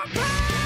my pain!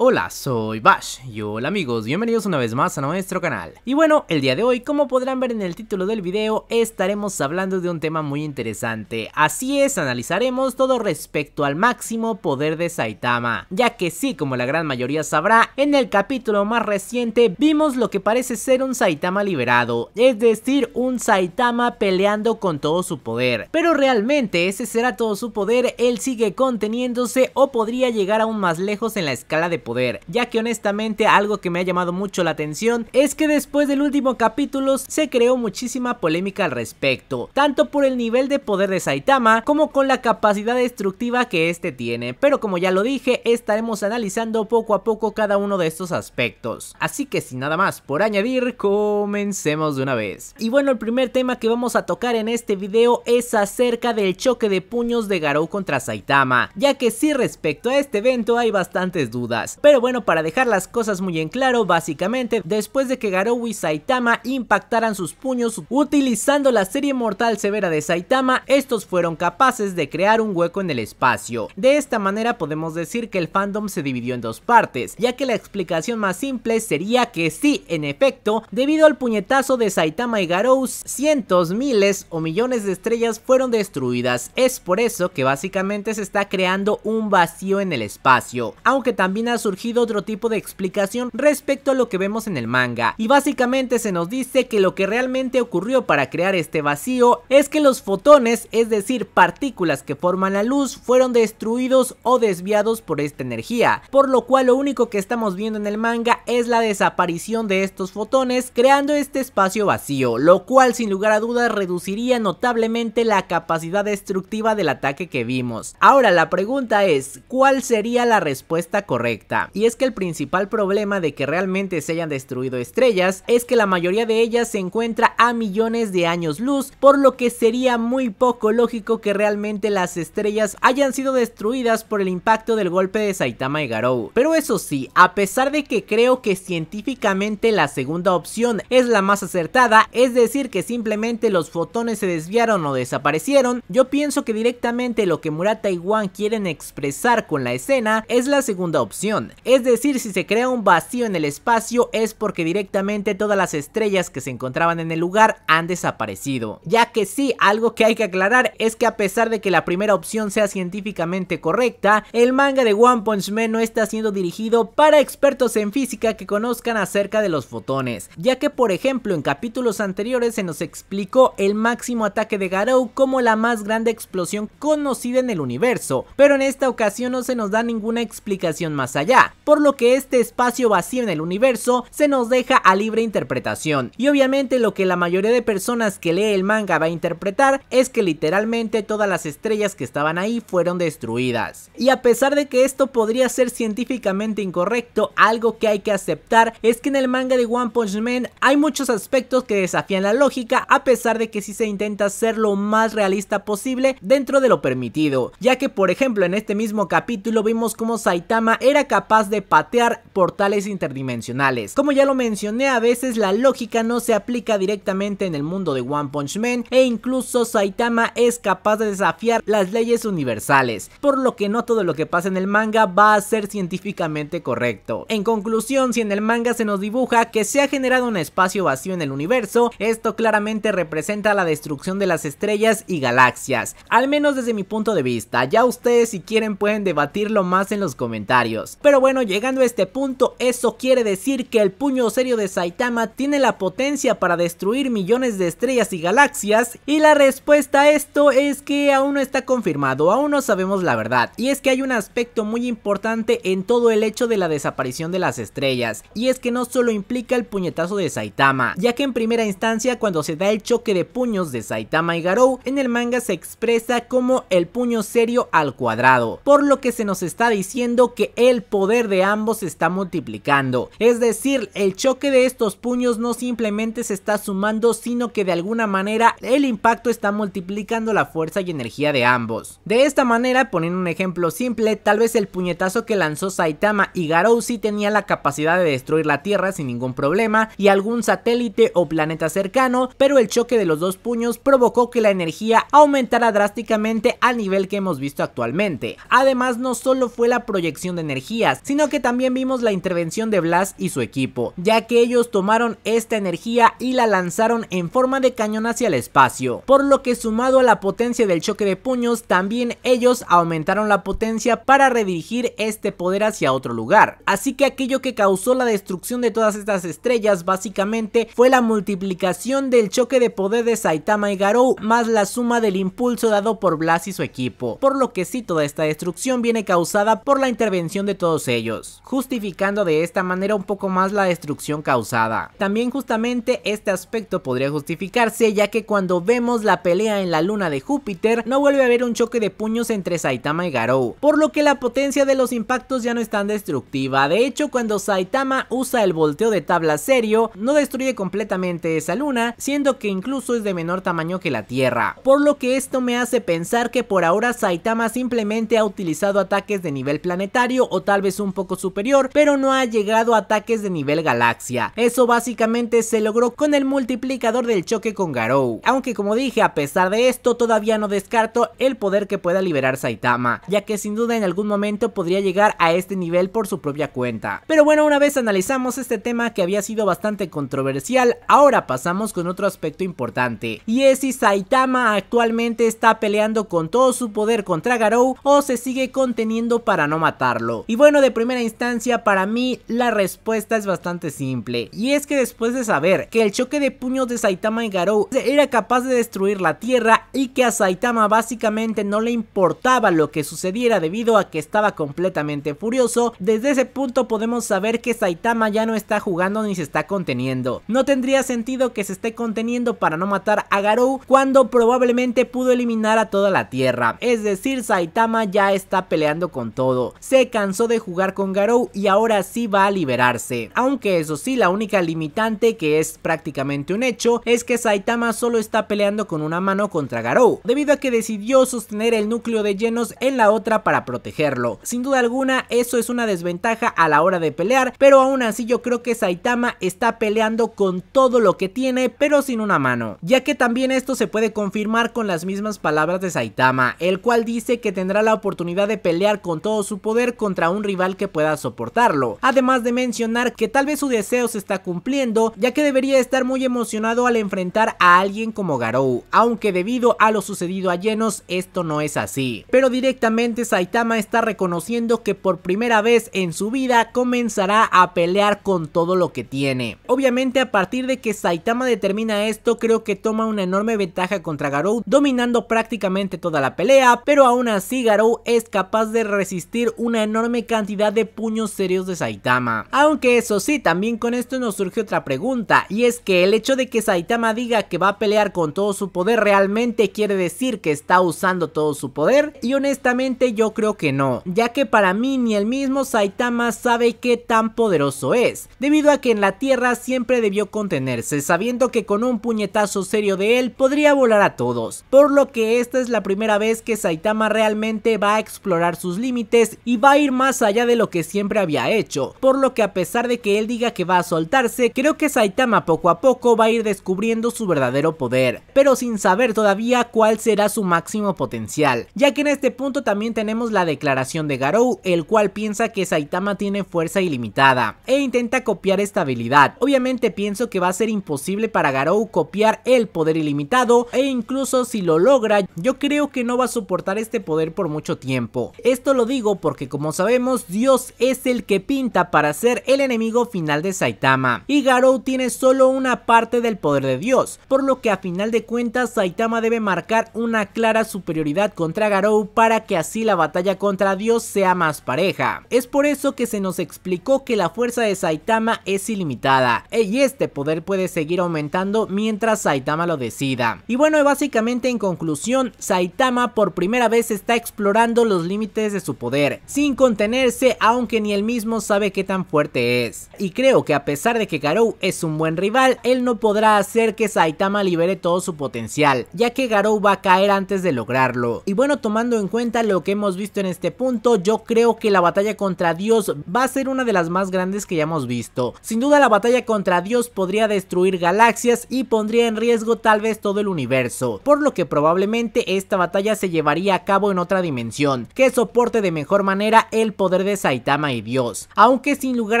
Hola, soy Bash y hola amigos, bienvenidos una vez más a nuestro canal. Y bueno, el día de hoy, como podrán ver en el título del video, estaremos hablando de un tema muy interesante. Así es, analizaremos todo respecto al máximo poder de Saitama, ya que sí, como la gran mayoría sabrá, en el capítulo más reciente vimos lo que parece ser un Saitama liberado, es decir, un Saitama peleando con todo su poder. Pero realmente ese será todo su poder, él sigue conteniéndose o podría llegar aún más lejos en la escala de ya que honestamente algo que me ha llamado mucho la atención es que después del último capítulo se creó muchísima polémica al respecto, tanto por el nivel de poder de Saitama como con la capacidad destructiva que este tiene, pero como ya lo dije estaremos analizando poco a poco cada uno de estos aspectos, así que sin nada más por añadir comencemos de una vez. Y bueno el primer tema que vamos a tocar en este video es acerca del choque de puños de Garou contra Saitama, ya que si sí, respecto a este evento hay bastantes dudas, pero bueno, para dejar las cosas muy en claro, básicamente, después de que Garou y Saitama impactaran sus puños utilizando la serie mortal severa de Saitama, estos fueron capaces de crear un hueco en el espacio. De esta manera podemos decir que el fandom se dividió en dos partes, ya que la explicación más simple sería que sí, en efecto, debido al puñetazo de Saitama y Garou, cientos, miles o millones de estrellas fueron destruidas. Es por eso que básicamente se está creando un vacío en el espacio, aunque también a su surgido otro tipo de explicación respecto a lo que vemos en el manga, y básicamente se nos dice que lo que realmente ocurrió para crear este vacío es que los fotones, es decir, partículas que forman la luz, fueron destruidos o desviados por esta energía, por lo cual lo único que estamos viendo en el manga es la desaparición de estos fotones, creando este espacio vacío, lo cual sin lugar a dudas reduciría notablemente la capacidad destructiva del ataque que vimos. Ahora la pregunta es, ¿cuál sería la respuesta correcta? Y es que el principal problema de que realmente se hayan destruido estrellas es que la mayoría de ellas se encuentra a millones de años luz, por lo que sería muy poco lógico que realmente las estrellas hayan sido destruidas por el impacto del golpe de Saitama y Garou. Pero eso sí, a pesar de que creo que científicamente la segunda opción es la más acertada, es decir que simplemente los fotones se desviaron o desaparecieron, yo pienso que directamente lo que Murata y Wan quieren expresar con la escena es la segunda opción. Es decir, si se crea un vacío en el espacio es porque directamente todas las estrellas que se encontraban en el lugar han desaparecido. Ya que sí, algo que hay que aclarar es que a pesar de que la primera opción sea científicamente correcta, el manga de One Punch Man no está siendo dirigido para expertos en física que conozcan acerca de los fotones, ya que por ejemplo en capítulos anteriores se nos explicó el máximo ataque de Garou como la más grande explosión conocida en el universo, pero en esta ocasión no se nos da ninguna explicación más allá por lo que este espacio vacío en el universo se nos deja a libre interpretación. Y obviamente lo que la mayoría de personas que lee el manga va a interpretar es que literalmente todas las estrellas que estaban ahí fueron destruidas. Y a pesar de que esto podría ser científicamente incorrecto, algo que hay que aceptar es que en el manga de One Punch Man hay muchos aspectos que desafían la lógica a pesar de que sí se intenta ser lo más realista posible dentro de lo permitido, ya que por ejemplo en este mismo capítulo vimos como Saitama era capaz capaz de patear portales interdimensionales. Como ya lo mencioné, a veces la lógica no se aplica directamente en el mundo de One Punch Man e incluso Saitama es capaz de desafiar las leyes universales, por lo que no todo lo que pasa en el manga va a ser científicamente correcto. En conclusión, si en el manga se nos dibuja que se ha generado un espacio vacío en el universo, esto claramente representa la destrucción de las estrellas y galaxias, al menos desde mi punto de vista, ya ustedes si quieren pueden debatirlo más en los comentarios. Pero bueno, llegando a este punto, eso quiere decir que el puño serio de Saitama tiene la potencia para destruir millones de estrellas y galaxias. Y la respuesta a esto es que aún no está confirmado, aún no sabemos la verdad. Y es que hay un aspecto muy importante en todo el hecho de la desaparición de las estrellas. Y es que no solo implica el puñetazo de Saitama, ya que en primera instancia cuando se da el choque de puños de Saitama y Garou, en el manga se expresa como el puño serio al cuadrado. Por lo que se nos está diciendo que el poder de ambos se está multiplicando. Es decir, el choque de estos puños no simplemente se está sumando, sino que de alguna manera el impacto está multiplicando la fuerza y energía de ambos. De esta manera, poniendo un ejemplo simple, tal vez el puñetazo que lanzó Saitama y Garou tenía la capacidad de destruir la Tierra sin ningún problema y algún satélite o planeta cercano, pero el choque de los dos puños provocó que la energía aumentara drásticamente al nivel que hemos visto actualmente. Además, no solo fue la proyección de energía, sino que también vimos la intervención de Blas y su equipo, ya que ellos tomaron esta energía y la lanzaron en forma de cañón hacia el espacio, por lo que sumado a la potencia del choque de puños, también ellos aumentaron la potencia para redirigir este poder hacia otro lugar. Así que aquello que causó la destrucción de todas estas estrellas básicamente fue la multiplicación del choque de poder de Saitama y Garou más la suma del impulso dado por Blas y su equipo, por lo que si toda esta destrucción viene causada por la intervención de todos ellos, justificando de esta manera un poco más la destrucción causada. También justamente este aspecto podría justificarse ya que cuando vemos la pelea en la luna de Júpiter no vuelve a haber un choque de puños entre Saitama y Garou, por lo que la potencia de los impactos ya no es tan destructiva, de hecho cuando Saitama usa el volteo de tabla serio no destruye completamente esa luna, siendo que incluso es de menor tamaño que la Tierra, por lo que esto me hace pensar que por ahora Saitama simplemente ha utilizado ataques de nivel planetario o tal vez es un poco superior, pero no ha llegado a ataques de nivel galaxia. Eso básicamente se logró con el multiplicador del choque con Garou. Aunque como dije, a pesar de esto, todavía no descarto el poder que pueda liberar Saitama, ya que sin duda en algún momento podría llegar a este nivel por su propia cuenta. Pero bueno, una vez analizamos este tema que había sido bastante controversial, ahora pasamos con otro aspecto importante, y es si Saitama actualmente está peleando con todo su poder contra Garou o se sigue conteniendo para no matarlo. Y bueno, de primera instancia, para mí la respuesta es bastante simple. Y es que después de saber que el choque de puños de Saitama y Garou era capaz de destruir la Tierra y que a Saitama básicamente no le importaba lo que sucediera debido a que estaba completamente furioso, desde ese punto podemos saber que Saitama ya no está jugando ni se está conteniendo. No tendría sentido que se esté conteniendo para no matar a Garou cuando probablemente pudo eliminar a toda la Tierra. Es decir, Saitama ya está peleando con todo. Se cansó de jugar con Garou y ahora sí va a liberarse. Aunque eso sí, la única limitante que es prácticamente un hecho es que Saitama solo está peleando con una mano contra Garou, debido a que decidió sostener el núcleo de llenos en la otra para protegerlo. Sin duda alguna, eso es una desventaja a la hora de pelear, pero aún así yo creo que Saitama está peleando con todo lo que tiene, pero sin una mano. Ya que también esto se puede confirmar con las mismas palabras de Saitama, el cual dice que tendrá la oportunidad de pelear con todo su poder contra un rival que pueda soportarlo. Además de mencionar que tal vez su deseo se está cumpliendo, ya que debería estar muy emocionado al enfrentar a alguien como Garou, aunque debido a lo sucedido a Llenos esto no es así. Pero directamente Saitama está reconociendo que por primera vez en su vida comenzará a pelear con todo lo que tiene. Obviamente a partir de que Saitama determina esto creo que toma una enorme ventaja contra Garou dominando prácticamente toda la pelea, pero aún así Garou es capaz de resistir una enorme cantidad cantidad de puños serios de Saitama. Aunque eso sí, también con esto nos surge otra pregunta, y es que el hecho de que Saitama diga que va a pelear con todo su poder realmente quiere decir que está usando todo su poder, y honestamente yo creo que no, ya que para mí ni el mismo Saitama sabe qué tan poderoso es, debido a que en la Tierra siempre debió contenerse, sabiendo que con un puñetazo serio de él podría volar a todos, por lo que esta es la primera vez que Saitama realmente va a explorar sus límites y va a ir más allá allá de lo que siempre había hecho, por lo que a pesar de que él diga que va a soltarse, creo que Saitama poco a poco va a ir descubriendo su verdadero poder, pero sin saber todavía cuál será su máximo potencial, ya que en este punto también tenemos la declaración de Garou, el cual piensa que Saitama tiene fuerza ilimitada, e intenta copiar esta habilidad, obviamente pienso que va a ser imposible para Garou copiar el poder ilimitado, e incluso si lo logra, yo creo que no va a soportar este poder por mucho tiempo, esto lo digo porque como sabemos Dios, es el que pinta para ser el enemigo final de Saitama. Y Garou tiene solo una parte del poder de Dios, por lo que a final de cuentas Saitama debe marcar una clara superioridad contra Garou para que así la batalla contra Dios sea más pareja. Es por eso que se nos explicó que la fuerza de Saitama es ilimitada, e y este poder puede seguir aumentando mientras Saitama lo decida. Y bueno, básicamente en conclusión, Saitama por primera vez está explorando los límites de su poder, sin contener aunque ni él mismo sabe qué tan fuerte es. Y creo que a pesar de que Garou es un buen rival, él no podrá hacer que Saitama libere todo su potencial, ya que Garou va a caer antes de lograrlo. Y bueno, tomando en cuenta lo que hemos visto en este punto, yo creo que la batalla contra Dios va a ser una de las más grandes que ya hemos visto. Sin duda la batalla contra Dios podría destruir galaxias y pondría en riesgo tal vez todo el universo, por lo que probablemente esta batalla se llevaría a cabo en otra dimensión, que soporte de mejor manera el poder de Saitama y Dios, aunque sin lugar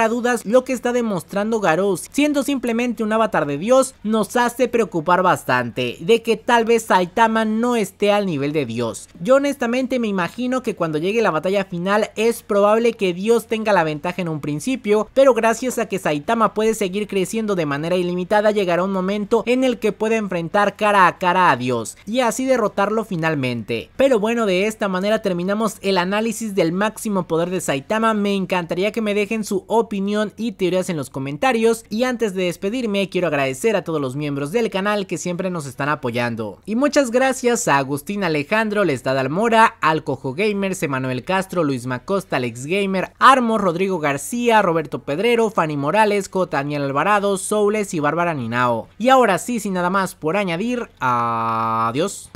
a dudas lo que está demostrando Garou siendo simplemente un avatar de Dios nos hace preocupar bastante de que tal vez Saitama no esté al nivel de Dios. Yo honestamente me imagino que cuando llegue la batalla final es probable que Dios tenga la ventaja en un principio, pero gracias a que Saitama puede seguir creciendo de manera ilimitada llegará un momento en el que pueda enfrentar cara a cara a Dios y así derrotarlo finalmente. Pero bueno, de esta manera terminamos el análisis del máximo poder de Saitama, me encantaría que me dejen su opinión y teorías en los comentarios. Y antes de despedirme, quiero agradecer a todos los miembros del canal que siempre nos están apoyando. Y muchas gracias a Agustín Alejandro, Lestad Almora, Alcojo Gamers, Emanuel Castro, Luis Macosta, Alex Gamer, Armo, Rodrigo García, Roberto Pedrero, Fanny Morales, Cotaniel Alvarado, Soules y Bárbara Ninao. Y ahora sí, sin nada más por añadir, adiós.